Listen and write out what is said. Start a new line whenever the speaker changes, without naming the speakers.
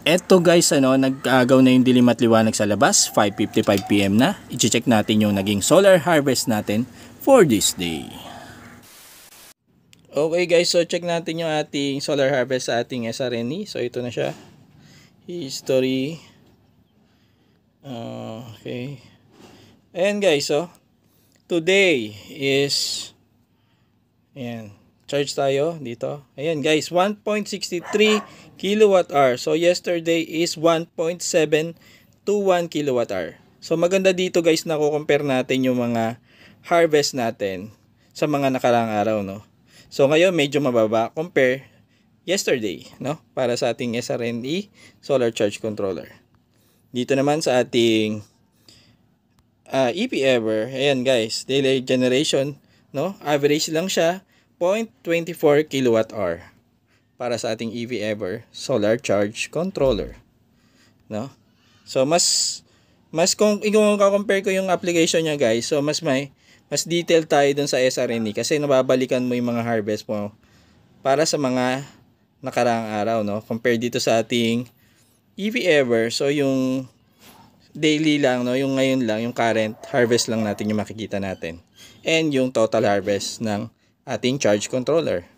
Eto guys, ano, nagagaw na yung dilim at liwanag sa labas. 5.55pm na. I-check natin yung naging solar harvest natin for this day. Okay guys, so check natin yung ating solar harvest sa ating SRNE. So ito na siya. History. Uh, okay. and guys, so today is ayan, charge tayo dito. Ayan guys, 1.63 kilowatt hour. So yesterday is 1.721 kilowatt hour. So maganda dito guys na compare natin yung mga harvest natin sa mga nakarang araw no. So ngayon medyo mababa compare yesterday no para sa ating SRNE solar charge controller. Dito naman sa ating uh, ah, EP Ever, ayan guys, daily generation no, average lang siya 0.24 kWh para sa ating EV Ever solar charge controller. No? So mas mas kung i compare ko yung application niya guys, so mas may mas detail tayo dun sa SRNE eh, kasi nababalikan mo yung mga harvest mo para sa mga nakaraang araw no compare dito sa ating EV Ever so yung daily lang no yung ngayon lang yung current harvest lang natin yung makikita natin and yung total harvest ng ating charge controller.